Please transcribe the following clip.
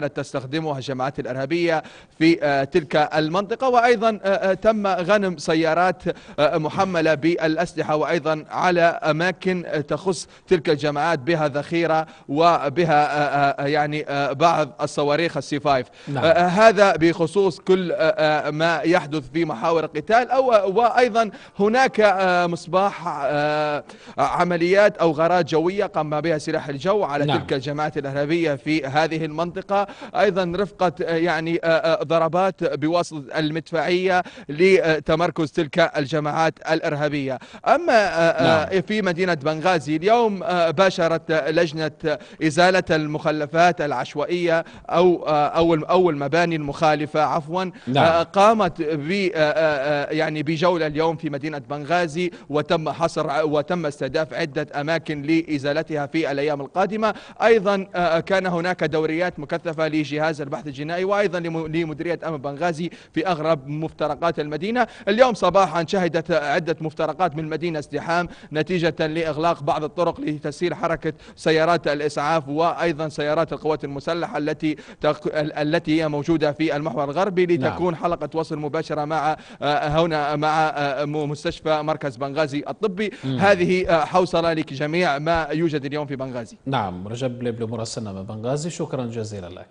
كانت تستخدمها الجماعات الإرهابية في آه، تلك المنطقة وأيضا آه، آه، تم غنم سيارات محملة بالأسلحة وأيضا على أماكن تخص تلك الجماعات بها ذخيرة وبها يعني بعض الصواريخ السي 5 نعم. هذا بخصوص كل ما يحدث في محاور القتال أو وأيضا هناك مصباح عمليات أو غارات جوية قام بها سلاح الجو على نعم. تلك الجماعات الإرهابية في هذه المنطقة أيضا رفقة آه، يعني آه، آه، ضربات بواسطة المدفعية لتمركز تلك الجماعات الإرهابية أما نعم. في مدينة بنغازي اليوم باشرت لجنة إزالة المخلفات العشوائية أو أو أو المباني المخالفة عفوا نعم. قامت ب يعني بجولة اليوم في مدينة بنغازي وتم حصر وتم استهداف عدة أماكن لإزالتها في الأيام القادمة أيضا كان هناك دوريات مكثفة المستهدفة لجهاز البحث الجنائي وأيضا لمديرية أمن بنغازي في أغرب مفترقات المدينة اليوم صباحا شهدت عدة مفترقات من المدينة ازدحام نتيجة لإغلاق بعض الطرق لتسير حركة سيارات الإسعاف وأيضا سيارات القوات المسلحة التي تق... التي هي موجودة في المحور الغربي نعم. لتكون نعم. حلقة وصل مباشرة مع آه، هنا مع آه، مستشفى مركز بنغازي الطبي مم. هذه آه، حوصلة لجميع ما يوجد اليوم في بنغازي نعم رجب لبلو مراسلنا من بنغازي شكرا جزيلا لك